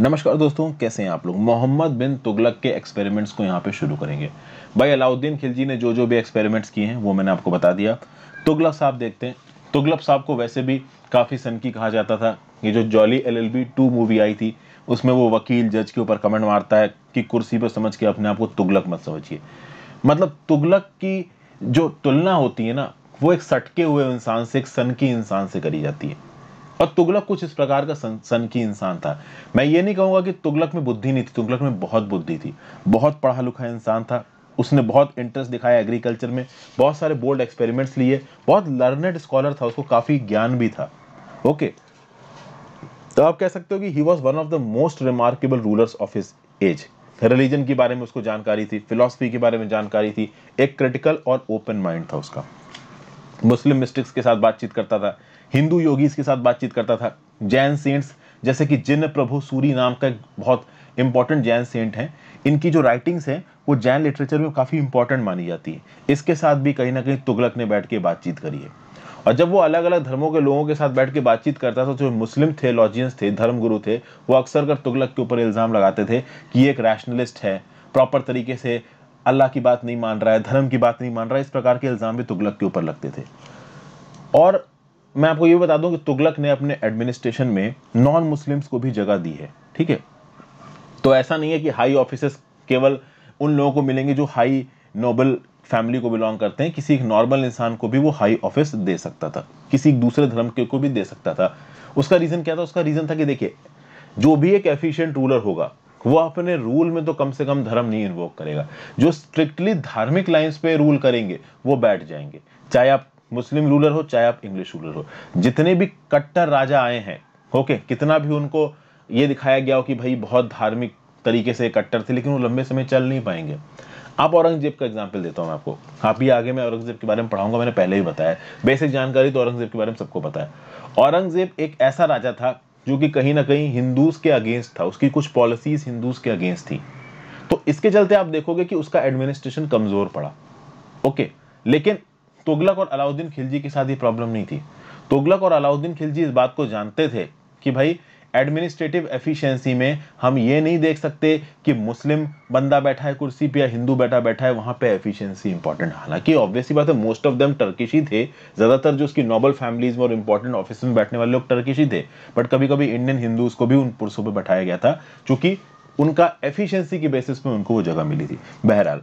नमस्कार दोस्तों कैसे हैं आप लोग मोहम्मद बिन तुगलक के एक्सपेरिमेंट्स को यहाँ पे शुरू करेंगे भाई अलाउद्दीन खिलजी ने जो जो भी एक्सपेरिमेंट्स किए हैं वो मैंने आपको बता दिया तुगलक साहब देखते हैं तुगलक साहब को वैसे भी काफ़ी सनकी कहा जाता था ये जो Jolly L L two movie आई थी उसमें वो वकील जज के ऊपर कमेंट मारता है कि कुर्सी पर समझ के अपने आप को तुगलक मत समझिए मतलब तुगलक की जो तुलना होती है ना वो एक सटके हुए इंसान से एक सनकी इंसान से करी जाती है और तुगलक कुछ इस प्रकार का सन, की इंसान था मैं ये नहीं कहूंगा कि तुगलक में बुद्धि नहीं थी तुगलक में बहुत बुद्धि थी बहुत पढ़ा लिखा इंसान था उसने बहुत इंटरेस्ट दिखाया एग्रीकल्चर में बहुत सारे बोल्ड एक्सपेरिमेंट्स लिए बहुत लर्नेड स्कॉलर था उसको काफ़ी ज्ञान भी था ओके तो आप कह सकते हो कि he was one of the most remarkable rulers of his age religion के बारे में उसको जानकारी थी फिलोसफी के बारे में जानकारी थी एक क्रिटिकल और ओपन माइंड था उसका मुस्लिम मिस्टिक्स के साथ बातचीत करता था हिंदू योगी के साथ बातचीत करता था जैन सेंट्स जैसे कि जिन प्रभु सूरी नाम का बहुत इंपॉर्टेंट जैन सेंट हैं इनकी जो राइटिंग्स हैं वो जैन लिटरेचर में काफ़ी इंपॉर्टेंट मानी जाती है इसके साथ भी कहीं ना कहीं तुगलक ने बैठ के बातचीत करी है और जब वो अलग अलग धर्मों के लोगों के साथ बैठ के बातचीत करता था तो जो मुस्लिम लॉजियंस थे धर्मगुरु थे वो अक्सर कर तुगलक के ऊपर इल्ज़ाम लगाते थे कि एक रैशनलिस्ट है प्रॉपर तरीके से अल्लाह की बात नहीं मान रहा है धर्म की बात नहीं मान रहा है इस प्रकार के इल्ज़ाम भी तुगलक के ऊपर लगते थे और मैं आपको ये बता दूं कि तुगलक ने अपने एडमिनिस्ट्रेशन में नॉन मुस्लिम्स को भी जगह दी है ठीक है तो ऐसा नहीं है कि हाई ऑफिस केवल उन लोगों को मिलेंगे जो हाई नोबल फैमिली को बिलोंग करते हैं किसी एक नॉर्मल इंसान को भी वो हाई ऑफिस दे सकता था किसी एक दूसरे धर्म के को भी दे सकता था उसका रीज़न क्या था उसका रीज़न था कि देखिए जो भी एक एफिशिएंट रूलर होगा वो अपने रूल में तो कम से कम धर्म नहीं इन्वोक करेगा जो स्ट्रिक्टली धार्मिक लाइन्स पे रूल करेंगे वो बैठ जाएंगे चाहे आप मुस्लिम रूलर हो चाहे आप इंग्लिश रूलर हो जितने भी कट्टर राजा आए हैं ओके कितना भी उनको ये दिखाया गया हो कि भाई बहुत धार्मिक तरीके से कट्टर थे लेकिन वो लंबे समय चल नहीं पाएंगे आप औरंगजेब का एग्जाम्पल देता हूँ मैं आपको आप ही आगे मैं औरंगजेब के बारे में पढ़ाऊंगा मैंने पहले ही बताया बेसिक जानकारी तो औरंगजेब के बारे में सबको पता है औरंगजेब एक ऐसा राजा था जो कि कहीं ना कहीं हिंदूज के अगेंस्ट था उसकी कुछ पॉलिसीज हिंदूज के अगेंस्ट थी तो इसके चलते आप देखोगे कि उसका एडमिनिस्ट्रेशन कमजोर पड़ा ओके लेकिन तुगलक और अलाउद्दीन खिलजी के साथ ये प्रॉब्लम नहीं थी तुगलक और अलाउद्दीन खिलजी इस बात को जानते थे कि भाई एडमिनिस्ट्रेटिव एफिशिएंसी में हम ये नहीं देख सकते कि मुस्लिम बंदा बैठा है कुर्सी पे या हिंदू बैठा बैठा है वहाँ पे एफिशिएंसी इंपॉर्टेंट हालांकि ऑब्वियसली बात है मोस्ट ऑफ देम टर्किश ही थे ज़्यादातर जो उसकी नॉबल फैमिलीज में और इंपॉर्टेंट ऑफिस में बैठने वाले लोग टर्किश ही थे बट कभी कभी इंडियन हिंदूज को भी उन पुरुषों पर बैठाया गया था चूंकि उनका एफिशियंसी की बेसिस पर उनको वो जगह मिली थी बहरहाल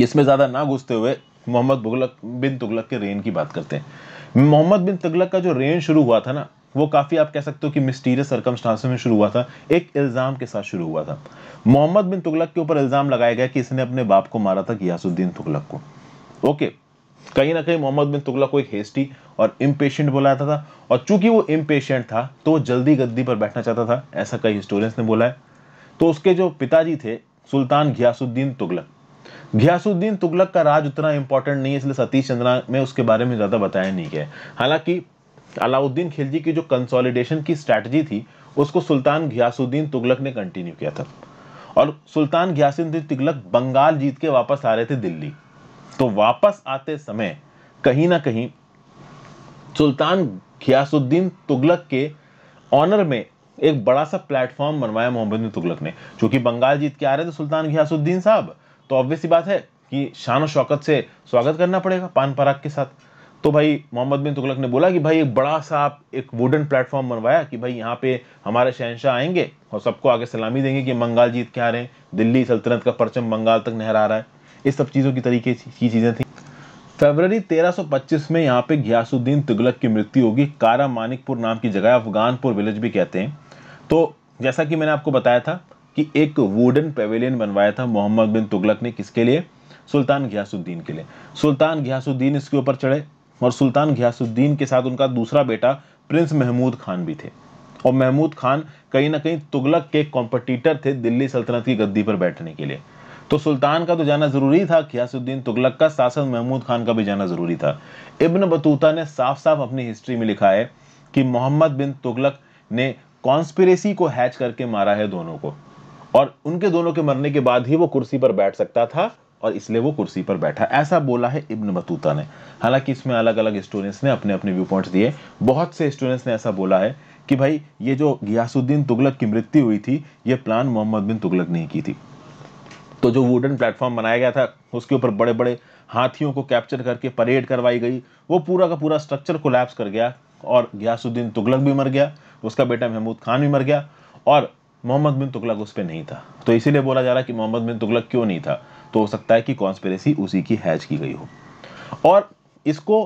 इसमें ज़्यादा ना घुसते हुए मोहम्मद बुगलक बिन तुगलक के रेन की बात करते हैं मोहम्मद बिन तुगलक का जो रेन शुरू हुआ था ना वो काफ़ी आप कह सकते हो कि मिस्टीरियस सरकमस्टांस में शुरू हुआ था एक इल्ज़ाम के साथ शुरू हुआ था मोहम्मद बिन तुगलक के ऊपर इल्ज़ाम लगाया गया कि इसने अपने बाप को मारा था गियासुद्दीन तुगलक को ओके कहीं ना कहीं मोहम्मद बिन तुगलक को एक हेस्टी और इम्पेशेंट बोला जाता था और चूंकि वो इम्पेशेंट था तो वो जल्दी गद्दी पर बैठना चाहता था ऐसा कई हिस्टोरियंस ने बोला है तो उसके जो पिताजी थे सुल्तान घियासुद्दीन तुगलक घियासुद्दीन तुगलक का राज उतना इंपॉर्टेंट नहीं है इसलिए सतीश चंद्रा में उसके बारे में ज़्यादा बताया नहीं गया हालांकि अलाउद्दीन खिलजी की जो कंसोलिडेशन की स्ट्रैटेजी थी उसको सुल्तान घियासुद्दीन तुगलक ने कंटिन्यू किया था और सुल्तान घियासुद्दीन तुगलक बंगाल जीत के वापस आ रहे थे दिल्ली तो वापस आते समय कहीं ना कहीं सुल्तान घियासुद्दीन तुगलक के ऑनर में एक बड़ा सा प्लेटफॉर्म बनवाया मोहम्मद तुगलक ने क्योंकि बंगाल जीत के आ रहे थे सुल्तान घियासुद्दीन साहब तो ऑब्वियस बात है कि शान शौकत से स्वागत करना पड़ेगा पान पराग के साथ तो भाई मोहम्मद बिन तुगलक ने बोला कि भाई एक बड़ा सा आप एक वुडन प्लेटफॉर्म बनवाया कि भाई यहाँ पे हमारे शहनशाह आएंगे और सबको आगे सलामी देंगे कि बंगाल जीत के आ रहे हैं दिल्ली सल्तनत का परचम बंगाल तक नहरा रहा है इस सब चीज़ों की तरीके की चीज़ें थी फरवरी 1325 में यहाँ पे घियासुद्दीन तुगलक की मृत्यु होगी कारा मानिकपुर नाम की जगह अफगानपुर विलेज भी कहते हैं तो जैसा कि मैंने आपको बताया था कि एक वुडन पेवेलियन बनवाया था मोहम्मद बिन तुगलक ने किसके लिए सुल्तान घियासुद्दीन के लिए सुल्तान घियासुद्दीन इसके ऊपर चढ़े और सुल्तान घियासुद्दीन के साथ उनका दूसरा बेटा प्रिंस महमूद खान भी थे और महमूद खान कहीं ना कहीं तुगलक के कॉम्पिटिटर थे दिल्ली सल्तनत की गद्दी पर बैठने के लिए तो सुल्तान का तो जाना जरूरी था घियासुद्दीन तुगलक का शासन महमूद खान का भी जाना जरूरी था इब्न बतूता ने साफ साफ अपनी हिस्ट्री में लिखा है कि मोहम्मद बिन तुगलक ने कॉन्स्पिरेसी को हैच करके मारा है दोनों को और उनके दोनों के मरने के बाद ही वो कुर्सी पर बैठ सकता था और इसलिए वो कुर्सी पर बैठा ऐसा बोला है इब्न बतूता ने हालांकि इसमें अलग अलग स्टूडेंट्स ने अपने अपने व्यू पॉइंट्स दिए बहुत से स्टूडेंट्स ने ऐसा बोला है कि भाई ये जो गियासुद्दीन तुगलक की मृत्यु हुई थी ये प्लान मोहम्मद बिन तुगलक ने की थी तो जो वुडन प्लेटफॉर्म बनाया गया था उसके ऊपर बड़े बड़े हाथियों को कैप्चर करके परेड करवाई गई वो पूरा का पूरा स्ट्रक्चर कोलैप्स कर गया और गियासुद्दीन तुगलक भी मर गया उसका बेटा महमूद खान भी मर गया और मोहम्मद बिन तुगलक उस पर नहीं था तो इसीलिए बोला जा रहा है कि मोहम्मद बिन तुगलक क्यों नहीं था तो हो सकता है कि कॉन्स्पेरेसी उसी की हैज की गई हो और इसको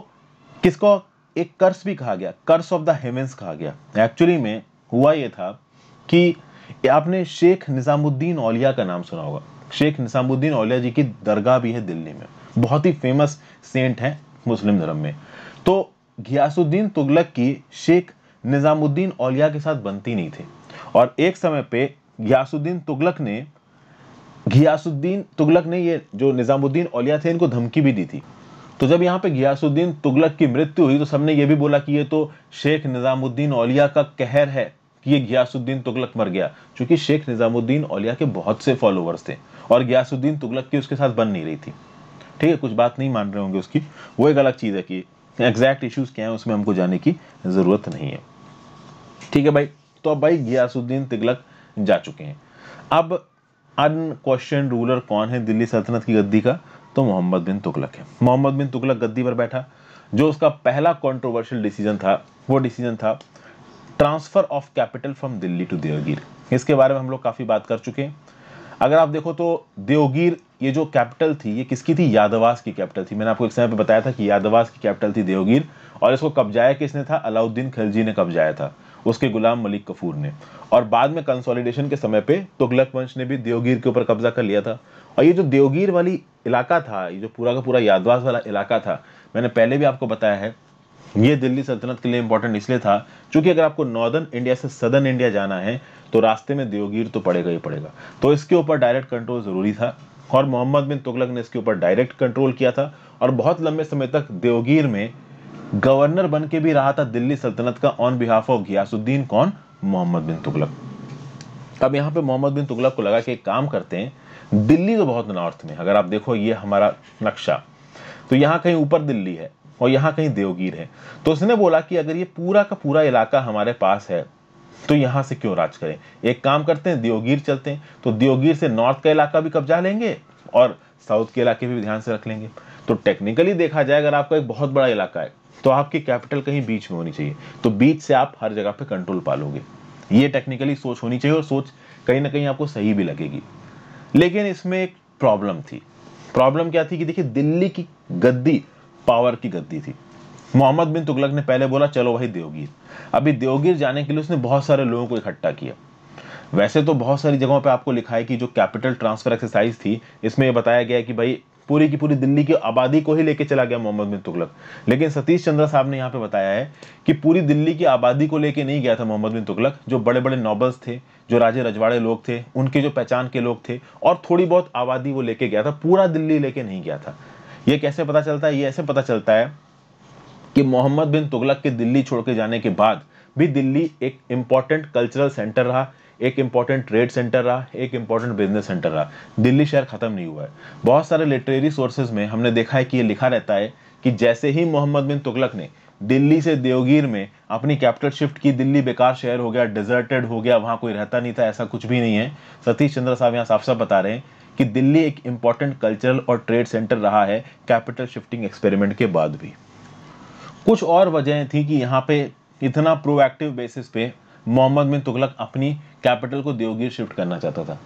किसको एक कर्स भी कहा गया कर्स ऑफ द हेमेंस कहा गया एक्चुअली में हुआ ये था कि आपने शेख निज़ामुद्दीन औलिया का नाम सुना होगा शेख निज़ामुद्दीन औलिया जी की दरगाह भी है दिल्ली में बहुत ही फेमस सेंट है मुस्लिम धर्म में तो घियासुद्दीन तुगलक की शेख निज़ामुद्दीन औलिया के साथ बनती नहीं थी और एक समय पे घियासुद्दीन तुगलक ने घियासुद्दीन तुगलक ने ये जो निज़ामुद्दीन औलिया थे इनको धमकी भी दी थी तो जब यहाँ पे घियासुद्दीन तुगलक की मृत्यु हुई तो सबने ये भी बोला कि ये तो शेख निज़ामुद्दीन औलिया का कहर है कि ये घियासुद्दीन तुगलक मर गया क्योंकि शेख निज़ामुद्दीन औलिया के बहुत से फॉलोअर्स थे और घियासुद्दीन तुगलक की उसके साथ बन नहीं रही थी ठीक है कुछ बात नहीं मान रहे होंगे उसकी वो एक अलग चीज़ है कि एग्जैक्ट इश्यूज़ क्या है उसमें हमको जाने की ज़रूरत नहीं है ठीक है भाई तो अब भाई गियासुद्दीन तिगलक जा चुके हैं अब अन रूलर कौन है दिल्ली सल्तनत की गद्दी का तो मोहम्मद बिन तुगलक है मोहम्मद बिन तुगलक गद्दी पर बैठा जो उसका पहला कॉन्ट्रोवर्शियल डिसीजन था वो डिसीजन था transfer of capital from Delhi to Devagiri इसके बारे में हम लोग काफ़ी बात कर चुके हैं अगर आप देखो तो देवगीर ये जो कैपिटल थी ये किसकी थी यादवास की कैपिटल थी मैंने आपको एक समय पर बताया था कि यादवास की कैपिटल थी देवगीर और इसको कब्जाया किसने था अलाउद्दीन खिलजी ने कब्जाया था उसके गुलाम मलिक कफूर ने और बाद में कंसोलिडेशन के समय पे तुगलक तो वंश ने भी देवगीर के ऊपर कब्जा कर लिया था और ये जो देवगीर वाली इलाका था ये जो पूरा का पूरा यादवास वाला इलाका था मैंने पहले भी आपको बताया है ये दिल्ली सल्तनत के लिए इंपॉर्टेंट इसलिए था क्योंकि अगर आपको नॉर्दर्न इंडिया से सदर्न इंडिया जाना है तो रास्ते में देवगीर तो पड़ेगा ही पड़ेगा तो इसके ऊपर डायरेक्ट कंट्रोल ज़रूरी था और मोहम्मद बिन तुगलक ने इसके ऊपर डायरेक्ट कंट्रोल किया था और बहुत लंबे समय तक देवगीर में गवर्नर बन के भी रहा था दिल्ली सल्तनत का ऑन बिहाफ ऑफ गियासुद्दीन कौन मोहम्मद बिन तुगलक अब यहाँ पे मोहम्मद बिन तुगलक को लगा कि एक काम करते हैं दिल्ली तो बहुत नॉर्थ में अगर आप देखो ये हमारा नक्शा तो यहां कहीं ऊपर दिल्ली है और यहाँ कहीं देवगीर है तो उसने बोला कि अगर ये पूरा का पूरा इलाका हमारे पास है तो यहां से क्यों राज करें एक काम करते हैं देवगीर चलते हैं तो देवगीर से नॉर्थ का इलाका भी कब्जा लेंगे और साउथ के इलाके भी ध्यान से रख लेंगे तो टेक्निकली देखा जाए अगर आपका एक बहुत बड़ा इलाका है तो आपकी कैपिटल कहीं बीच में होनी चाहिए तो बीच से आप हर जगह पे कंट्रोल पालोगे ये टेक्निकली सोच होनी चाहिए और सोच कहीं ना कहीं आपको सही भी लगेगी लेकिन इसमें एक प्रॉब्लम थी प्रॉब्लम क्या थी कि देखिए दिल्ली की गद्दी पावर की गद्दी थी मोहम्मद बिन तुगलक ने पहले बोला चलो भाई देवगीर अभी देवगीर जाने के लिए उसने बहुत सारे लोगों को इकट्ठा किया वैसे तो बहुत सारी जगहों पे आपको लिखा है कि जो कैपिटल ट्रांसफर एक्सरसाइज थी इसमें ये बताया गया है कि भाई पूरी की पूरी दिल्ली की आबादी को ही लेके चला गया मोहम्मद बिन तुगलक लेकिन सतीश चंद्र साहब ने यहाँ पे बताया है कि पूरी दिल्ली की आबादी को लेके नहीं गया था मोहम्मद बिन तुगलक जो बड़े बड़े नॉबल्स थे जो राजे रजवाड़े लोग थे उनके जो पहचान के लोग थे और थोड़ी बहुत आबादी वो लेके गया था पूरा दिल्ली लेके नहीं गया था ये कैसे पता चलता है ये ऐसे पता चलता है कि मोहम्मद बिन तुगलक के दिल्ली छोड़ के जाने के बाद भी दिल्ली एक इम्पॉर्टेंट कल्चरल सेंटर रहा एक इंपॉर्टेंट ट्रेड सेंटर रहा एक इंपॉर्टेंट बिजनेस सेंटर रहा दिल्ली शहर ख़त्म नहीं हुआ है बहुत सारे लिटरेरी सोर्सेज में हमने देखा है कि ये लिखा रहता है कि जैसे ही मोहम्मद बिन तुगलक ने दिल्ली से देवगीर में अपनी कैपिटल शिफ्ट की दिल्ली बेकार शहर हो गया डिजर्टेड हो गया वहाँ कोई रहता नहीं था ऐसा कुछ भी नहीं है सतीश चंद्र साहब यहाँ साफ साफ बता रहे हैं कि दिल्ली एक इंपॉर्टेंट कल्चरल और ट्रेड सेंटर रहा है कैपिटल शिफ्टिंग एक्सपेरिमेंट के बाद भी कुछ और वजहें थी कि यहाँ पे इतना प्रोएक्टिव बेसिस पे मोहम्मद बिन तुगलक अपनी कैपिटल को देवगिर शिफ्ट करना चाहता था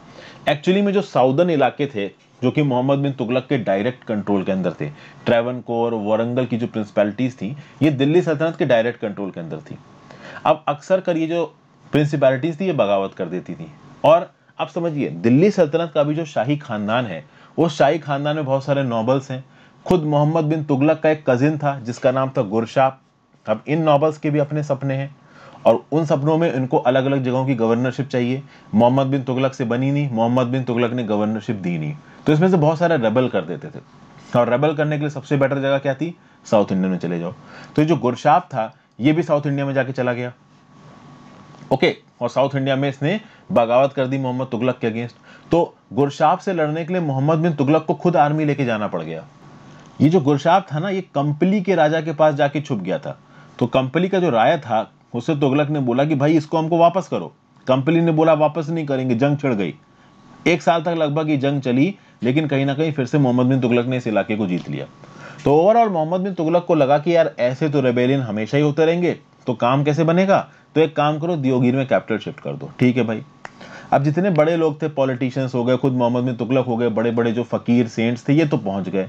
एक्चुअली में जो साउदर्न इलाके थे जो कि मोहम्मद बिन तुगलक के डायरेक्ट कंट्रोल के अंदर थे ट्रेवन कोर वारंगल की जो प्रिंसिपैलिटीज़ थी ये दिल्ली सल्तनत के डायरेक्ट कंट्रोल के अंदर थी अब अक्सर कर ये जो प्रिंसिपैलिटीज़ थी ये बगावत कर देती थी और आप समझिए दिल्ली सल्तनत का भी जो शाही खानदान है वो शाही खानदान में बहुत सारे नॉबल्स हैं खुद मोहम्मद बिन तुगलक का एक कज़िन था जिसका नाम था गुरशाह अब इन नॉबल्स के भी अपने सपने हैं और उन सपनों में इनको अलग अलग जगहों की गवर्नरशिप चाहिए मोहम्मद बिन तुगलक से बनी नहीं मोहम्मद बिन तुगलक ने गवर्नरशिप दी नहीं तो इसमें से बहुत सारे रेबल कर देते थे और रेबल करने के लिए सबसे बेटर जगह क्या थी साउथ इंडिया में चले जाओ तो जो गुरशाप था ये भी साउथ इंडिया में जाके चला गया ओके और साउथ इंडिया में इसने बगावत कर दी मोहम्मद तुगलक के अगेंस्ट तो गुरशाप से लड़ने के लिए मोहम्मद बिन तुगलक को खुद आर्मी लेके जाना पड़ गया ये जो गुरशाप था ना ये कंपली के राजा के पास जाके छुप गया था तो कंपली का जो राय था उससे तुगलक तो ने बोला कि भाई इसको हमको वापस करो कंपनी ने बोला वापस नहीं करेंगे जंग छिड़ गई एक साल तक लगभग ये जंग चली लेकिन कहीं ना कहीं फिर से मोहम्मद बिन तुगलक ने इस इलाके को जीत लिया तो ओवरऑल मोहम्मद बिन तुगलक को लगा कि यार ऐसे तो रेबेलियन हमेशा ही होते रहेंगे तो काम कैसे बनेगा तो एक काम करो दियोगीर में कैपिटल शिफ्ट कर दो ठीक है भाई अब जितने बड़े लोग थे पॉलिटिशियंस हो गए खुद मोहम्मद बिन तुगलक हो गए बड़े बड़े जो फकीर सेंट्स थे ये तो पहुंच गए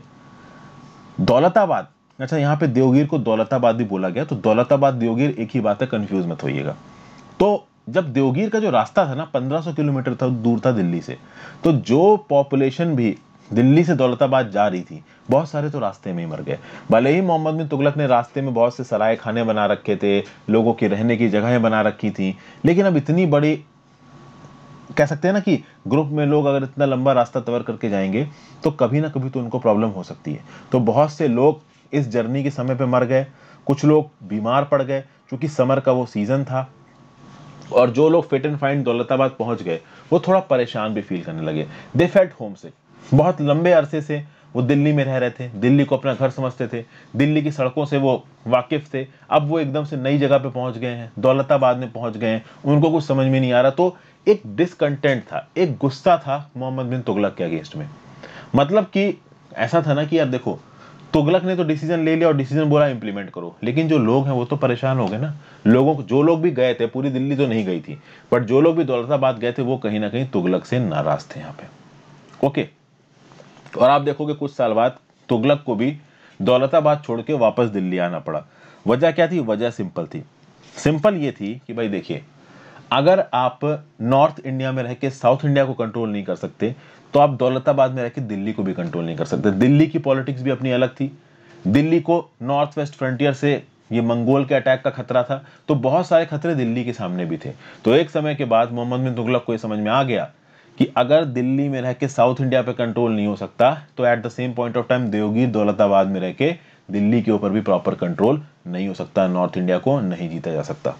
दौलताबाद अच्छा यहाँ पे देवगीर को दौलताबाद भी बोला गया तो दौलताबाद देवगीर एक ही बात है कन्फ्यूज मत होइएगा तो जब देवगीर का जो रास्ता था ना 1500 किलोमीटर था दूर था दिल्ली से तो जो पॉपुलेशन भी दिल्ली से दौलताबाद जा रही थी बहुत सारे तो रास्ते में ही मर गए भले ही मोहम्मद बिन तुगलक ने रास्ते में बहुत से सराय खाने बना रखे थे लोगों के रहने की जगहें बना रखी थी लेकिन अब इतनी बड़ी कह सकते हैं ना कि ग्रुप में लोग अगर इतना लंबा रास्ता तवर करके जाएंगे तो कभी ना कभी तो उनको प्रॉब्लम हो सकती है तो बहुत से लोग इस जर्नी के समय पे मर गए कुछ लोग बीमार पड़ गए क्योंकि समर का वो सीज़न था और जो लोग फिट एंड फाइन दौलताबाद पहुंच गए वो थोड़ा परेशान भी फील करने लगे दे फेल्ट होम से बहुत लंबे अरसे से वो दिल्ली में रह रहे थे दिल्ली को अपना घर समझते थे दिल्ली की सड़कों से वो वाकिफ थे अब वो एकदम से नई जगह पे पहुंच गए हैं दौलताबाद में पहुंच गए हैं उनको कुछ समझ में नहीं आ रहा तो एक डिसकंटेंट था एक गुस्सा था मोहम्मद बिन तुगलक के अगेंस्ट में मतलब कि ऐसा था ना कि यार देखो तुगलक ने तो डिसीजन ले लिया और डिसीजन बोला इंप्लीमेंट करो लेकिन जो लोग हैं वो तो परेशान हो गए ना लोगों जो लोग भी गए थे पूरी दिल्ली तो नहीं गई थी बट जो लोग भी दौलताबाद गए थे वो कहीं ना कहीं तुगलक से नाराज थे यहाँ पे ओके तो और आप देखोगे कुछ साल बाद तुगलक को भी दौलताबाद छोड़ के वापस दिल्ली आना पड़ा वजह क्या थी वजह सिंपल थी सिंपल ये थी कि भाई देखिए अगर आप नॉर्थ इंडिया में रह के साउथ इंडिया को कंट्रोल नहीं कर सकते तो आप दौलताबाद में रहकर दिल्ली को भी कंट्रोल नहीं कर सकते दिल्ली की पॉलिटिक्स भी अपनी अलग थी दिल्ली को नॉर्थ वेस्ट फ्रंटियर से ये मंगोल के अटैक का खतरा था तो बहुत सारे खतरे दिल्ली के सामने भी थे तो एक समय के बाद मोहम्मद बिन तुगलक को ये समझ में आ गया कि अगर दिल्ली में रह के साउथ इंडिया पे कंट्रोल नहीं हो सकता तो at the same point of time Devagiri Daulatabad में रह के दिल्ली के ऊपर भी प्रॉपर कंट्रोल नहीं हो सकता नॉर्थ इंडिया को नहीं जीता जा सकता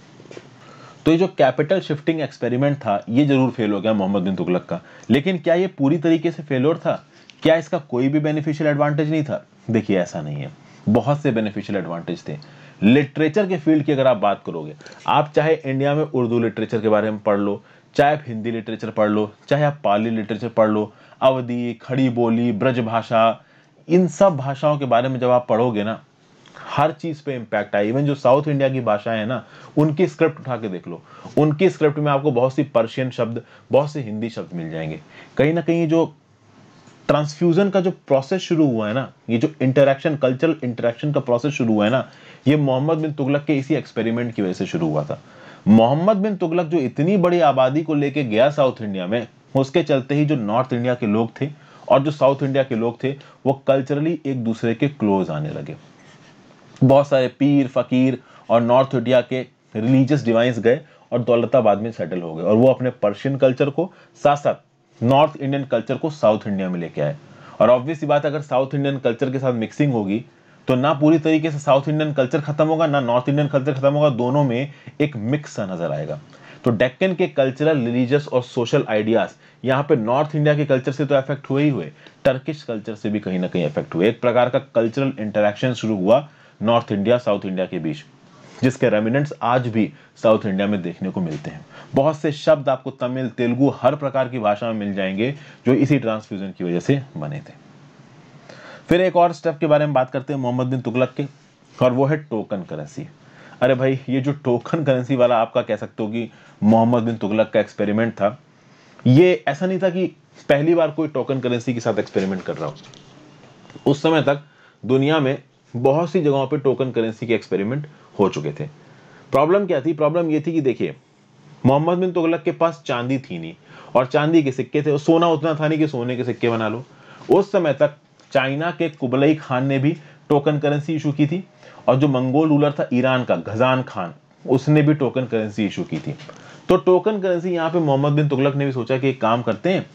तो ये जो कैपिटल शिफ्टिंग एक्सपेरिमेंट था ये जरूर फेल हो गया मोहम्मद बिन तुगलक का लेकिन क्या ये पूरी तरीके से फेलोर था क्या इसका कोई भी बेनिफिशियल एडवांटेज नहीं था देखिए ऐसा नहीं है बहुत से बेनिफिशियल एडवांटेज थे लिटरेचर के फील्ड की अगर आप बात करोगे आप चाहे इंडिया में उर्दू लिटरेचर के बारे में पढ़ लो चाहे आप हिंदी लिटरेचर पढ़ लो चाहे आप पाली लिटरेचर पढ़ लो अवधि खड़ी बोली ब्रज भाषा इन सब भाषाओं के बारे में जब आप पढ़ोगे ना हर चीज़ पे इम्पैक्ट आया इवन जो साउथ इंडिया की भाषाएं हैं ना उनकी स्क्रिप्ट उठा के देख लो उनकी स्क्रिप्ट में आपको बहुत सी पर्शियन शब्द बहुत से हिंदी शब्द मिल जाएंगे कहीं ना कहीं जो ट्रांसफ्यूजन का जो प्रोसेस शुरू हुआ है ना ये जो इंटरेक्शन कल्चरल इंटरेक्शन का प्रोसेस शुरू हुआ है ना ये मोहम्मद बिन तुगलक के इसी एक्सपेरिमेंट की वजह से शुरू हुआ था मोहम्मद बिन तुगलक जो इतनी बड़ी आबादी को लेके गया साउथ इंडिया में उसके चलते ही जो नॉर्थ इंडिया के लोग थे और जो साउथ इंडिया के लोग थे वो कल्चरली एक दूसरे के क्लोज आने लगे बहुत सारे पीर फ़कीर और नॉर्थ इंडिया के रिलीजियस डिवाइंस गए और दौलताबाद में सेटल हो गए और वो अपने पर्शियन कल्चर को साथ साथ नॉर्थ इंडियन कल्चर को साउथ इंडिया में लेके आए और ऑब्वियसली बात अगर साउथ इंडियन कल्चर के साथ मिक्सिंग होगी तो ना पूरी तरीके से साउथ इंडियन कल्चर खत्म होगा ना नॉर्थ इंडियन कल्चर खत्म होगा दोनों में एक मिक्स सा नजर आएगा तो डेक्कन के कल्चरल रिलीजियस और सोशल आइडियाज यहाँ पे नॉर्थ इंडिया के कल्चर से तो इफेक्ट हुए ही हुए टर्किश कल्चर से भी कहीं ना कहीं इफेक्ट हुए एक प्रकार का कल्चरल इंटरेक्शन शुरू हुआ नॉर्थ इंडिया साउथ इंडिया के बीच जिसके रेमिनेंट्स आज भी साउथ इंडिया में देखने को मिलते हैं बहुत से शब्द आपको तमिल तेलुगु हर प्रकार की भाषा में मिल जाएंगे जो इसी ट्रांसफ्यूजन की वजह से बने थे फिर एक और स्टेप के बारे में बात करते हैं मोहम्मद बिन तुगलक के और वो है टोकन करेंसी अरे भाई ये जो टोकन करेंसी वाला आपका कह सकते हो कि मोहम्मद बिन तुगलक का एक्सपेरिमेंट था ये ऐसा नहीं था कि पहली बार कोई टोकन करेंसी के साथ एक्सपेरिमेंट कर रहा हो उस समय तक दुनिया में बहुत सी जगहों पे टोकन करेंसी के एक्सपेरिमेंट हो चुके थे प्रॉब्लम क्या थी प्रॉब्लम ये थी कि देखिए मोहम्मद बिन तुगलक के पास चांदी थी नहीं और चांदी के सिक्के थे सोना उतना था नहीं कि सोने के सिक्के बना लो उस समय तक चाइना के कुबलई खान ने भी टोकन करेंसी इशू की थी और जो मंगोल रूलर था ईरान का घजान खान उसने भी टोकन करेंसी इशू की थी तो टोकन करेंसी यहाँ पे मोहम्मद बिन तुगलक ने भी सोचा कि एक काम करते हैं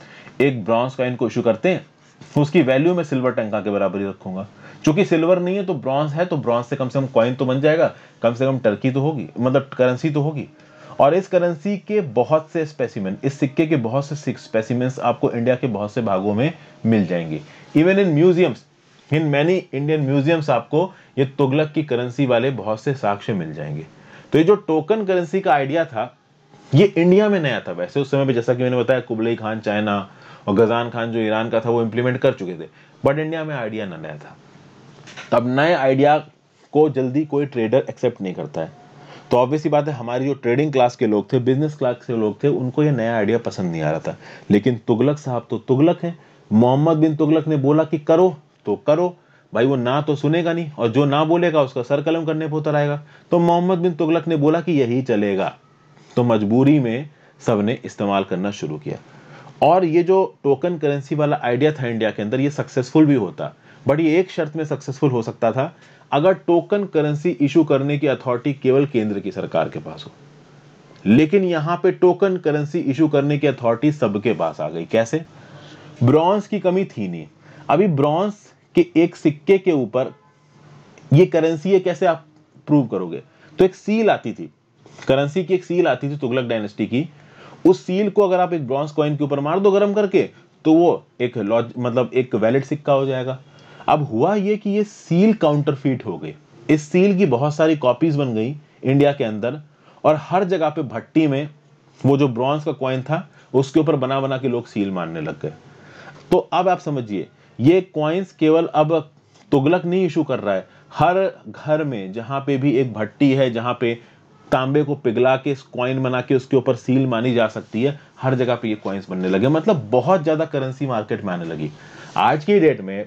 एक ब्रॉन्ज का इनको इशू करते हैं उसकी वैल्यू में सिल्वर टंका के बराबर ही रखूंगा चूंकि सिल्वर नहीं है तो ब्रॉन्ज है तो ब्रॉन्ज से कम से कम कॉइन तो बन जाएगा कम से कम टर्की तो होगी मतलब करेंसी तो होगी और इस करेंसी के बहुत से स्पेसिमेंट इस सिक्के के बहुत से स्पेसिमेंट्स आपको इंडिया के बहुत से भागों में मिल जाएंगे even in museums in many Indian museums आपको ये तुगलक की करेंसी वाले बहुत से साक्ष्य मिल जाएंगे तो ये जो टोकन करेंसी का आइडिया था ये इंडिया में नया था वैसे उस समय भी जैसा कि मैंने बताया कुबलई खान चाइना और गजान खान जो ईरान का था वो इम्प्लीमेंट कर चुके थे बट इंडिया में आइडिया ना नया था अब नए आइडिया को जल्दी कोई ट्रेडर एक्सेप्ट नहीं करता है तो ऑब्वियसली बात है हमारी जो ट्रेडिंग क्लास के लोग थे बिजनेस क्लास के लोग थे उनको ये नया आइडिया पसंद नहीं आ रहा था लेकिन तुगलक साहब तो तुगलक हैं मोहम्मद बिन तुगलक ने बोला कि करो तो करो भाई वो ना तो सुनेगा नहीं और जो ना बोलेगा उसका सर कलम करने पर उतर आएगा तो मोहम्मद बिन तुगलक ने बोला कि यही चलेगा तो मजबूरी में सब ने इस्तेमाल करना शुरू किया और ये जो टोकन करेंसी वाला आइडिया था इंडिया के अंदर ये सक्सेसफुल भी होता बड़ी एक शर्त में सक्सेसफुल हो सकता था अगर टोकन करेंसी इशू करने की अथॉरिटी केवल केंद्र की सरकार के पास हो लेकिन यहां पे टोकन करेंसी इशू करने की अथॉरिटी सबके पास आ गई कैसे ब्रॉन्ज की कमी थी नहीं अभी ब्रॉन्ज के एक सिक्के के ऊपर ये करेंसी है कैसे आप प्रूव करोगे तो एक सील आती थी करेंसी की एक सील आती थी तुगलक डायनेस्टी की उस सील को अगर आप एक ब्रॉन्ज कॉइन के ऊपर मार दो गर्म करके तो वो एक लॉज मतलब एक वैलिड सिक्का हो जाएगा अब हुआ ये कि ये सील काउंटरफीट हो गई इस सील की बहुत सारी कॉपीज बन गई इंडिया के अंदर और हर जगह पे भट्टी में वो जो ब्रॉन्ज का कॉइन था उसके ऊपर बना बना के लोग सील मारने लग गए तो अब आप समझिए ये कॉइन्स केवल अब तुगलक नहीं इशू कर रहा है हर घर में जहां पे भी एक भट्टी है जहां पे तांबे को पिघला के कॉइन बना के उसके ऊपर सील मानी जा सकती है हर जगह पे ये कॉइन्स बनने लगे मतलब बहुत ज़्यादा करेंसी मार्केट में आने लगी आज की डेट में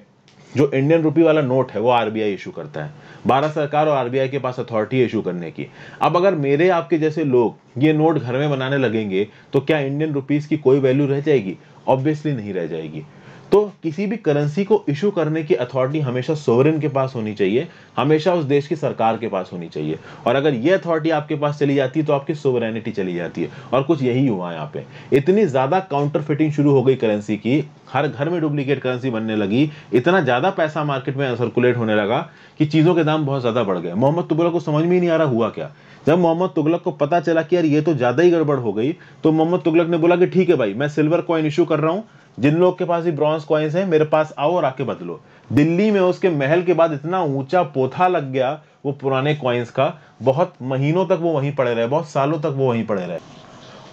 जो इंडियन रुपी वाला नोट है वो आरबीआई इशू करता है भारत सरकार और आरबीआई के पास अथॉरिटी इशू करने की अब अगर मेरे आपके जैसे लोग ये नोट घर में बनाने लगेंगे तो क्या इंडियन रुपीज़ की कोई वैल्यू रह जाएगी ऑब्वियसली नहीं रह जाएगी तो किसी भी करेंसी को इशू करने की अथॉरिटी हमेशा सोवरेन के पास होनी चाहिए हमेशा उस देश की सरकार के पास होनी चाहिए और अगर ये अथॉरिटी आपके पास चली जाती है तो आपकी सोवरेनिटी चली जाती है और कुछ यही हुआ यहाँ पे इतनी ज़्यादा काउंटर फिटिंग शुरू हो गई करेंसी की हर घर में डुप्लीकेट करेंसी बनने लगी इतना ज़्यादा पैसा मार्केट में सर्कुलेट होने लगा कि चीज़ों के दाम बहुत ज़्यादा बढ़ गए मोहम्मद तुगलक को समझ में ही नहीं आ रहा हुआ क्या जब मोहम्मद तुगलक को पता चला कि यार ये तो ज़्यादा ही गड़बड़ हो गई तो मोहम्मद तुगलक ने बोला कि ठीक है भाई मैं सिल्वर कॉइन इशू कर रहा हूँ जिन लोग के पास भी ब्रॉन्ज क्वाइंस हैं मेरे पास आओ और आके बदलो दिल्ली में उसके महल के बाद इतना ऊंचा पोथा लग गया वो पुराने क्वाइंस का बहुत महीनों तक वो वहीं पड़े रहे बहुत सालों तक वो वहीं पड़े रहे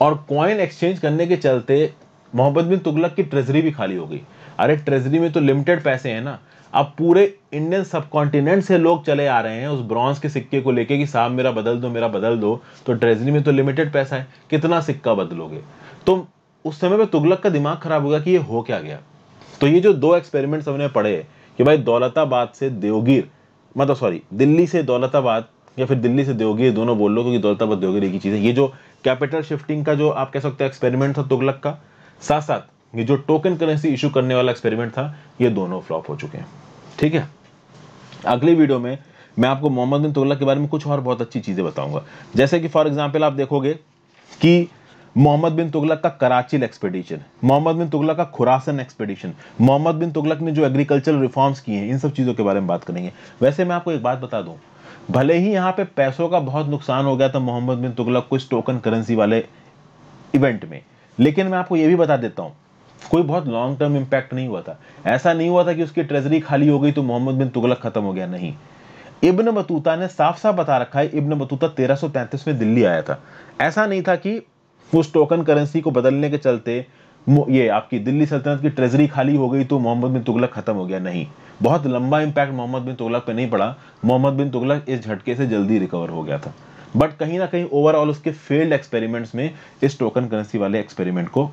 और कॉइन एक्सचेंज करने के चलते मोहम्मद बिन तुगलक की ट्रेजरी भी खाली हो गई अरे ट्रेजरी में तो लिमिटेड पैसे हैं ना अब पूरे इंडियन सब कॉन्टिनेंट से लोग चले आ रहे हैं उस ब्रॉन्ज के सिक्के को लेके कि साहब मेरा बदल दो मेरा बदल दो तो ट्रेजरी में तो लिमिटेड पैसा है कितना सिक्का बदलोगे तो उस समय पे तुगलक का दिमाग खराब होगा कि ये हो क्या गया तो ये जो दो एक्सपेरिमेंट्स हमने पढ़े कि भाई दौलताबाद से देवगीर मतलब सॉरी दिल्ली से दौलताबाद या फिर दिल्ली से देवगीर दोनों बोल लो क्योंकि दौलताबाद देवगीर एक ही चीज़ है ये जो कैपिटल शिफ्टिंग का जो आप कह सकते हैं एक्सपेरिमेंट था तुगलक का साथ साथ ये जो टोकन करेंसी इशू करने वाला एक्सपेरिमेंट था ये दोनों फ्लॉप हो चुके हैं ठीक है अगली वीडियो में मैं आपको मोहम्मद बिन तुगलक के बारे में कुछ और बहुत अच्छी चीज़ें बताऊंगा जैसे कि फॉर एग्जाम्पल आप देखोगे कि मोहम्मद बिन तुगलक का कराची एक्सपेडिशन मोहम्मद बिन तुगलक का खुरासन एक्सपेडिशन मोहम्मद बिन तुगलक ने जो एग्रीकल्चरल रिफॉर्म्स किए हैं इन सब चीज़ों के बारे में बात करेंगे वैसे मैं आपको एक बात बता दूं भले ही यहाँ पे पैसों का बहुत नुकसान हो गया था मोहम्मद बिन तुगलक को इस टोकन करेंसी वाले इवेंट में लेकिन मैं आपको ये भी बता देता हूँ कोई बहुत लॉन्ग टर्म इम्पैक्ट नहीं हुआ था ऐसा नहीं हुआ था कि उसकी ट्रेजरी खाली हो गई तो मोहम्मद बिन तुगलक खत्म हो गया नहीं इब्न बतूता ने साफ साफ बता रखा है इब्न बतूता 1333 में दिल्ली आया था ऐसा नहीं था कि उस टोकन करेंसी को बदलने के चलते ये आपकी दिल्ली सल्तनत की ट्रेजरी खाली हो गई तो मोहम्मद बिन तुगलक खत्म हो गया नहीं बहुत लंबा इम्पैक्ट मोहम्मद बिन तुगलक पे नहीं पड़ा मोहम्मद बिन तुगलक इस झटके से जल्दी रिकवर हो गया था बट कहीं ना कहीं ओवरऑल उसके फेल्ड एक्सपेरिमेंट्स में इस टोकन करेंसी वाले एक्सपेरिमेंट को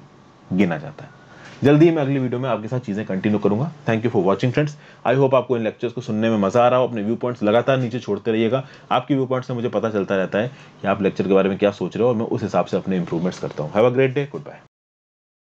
गिना जाता है जल्दी ही मैं अगली वीडियो में आपके साथ चीज़ें कंटिन्यू करूँगा thank you for watching friends I hope आपको इन लेक्चर्स को सुनने में मज़ा आ रहा हो अपने व्यू पॉइंट्स लगातार नीचे छोड़ते रहिएगा आपके व्यू पॉइंट से मुझे पता चलता रहता है कि आप लेक्चर के बारे में क्या सोच रहे हो और मैं उस हिसाब से अपने इंप्रूवमेंट्स करता हूँ have a great day good bye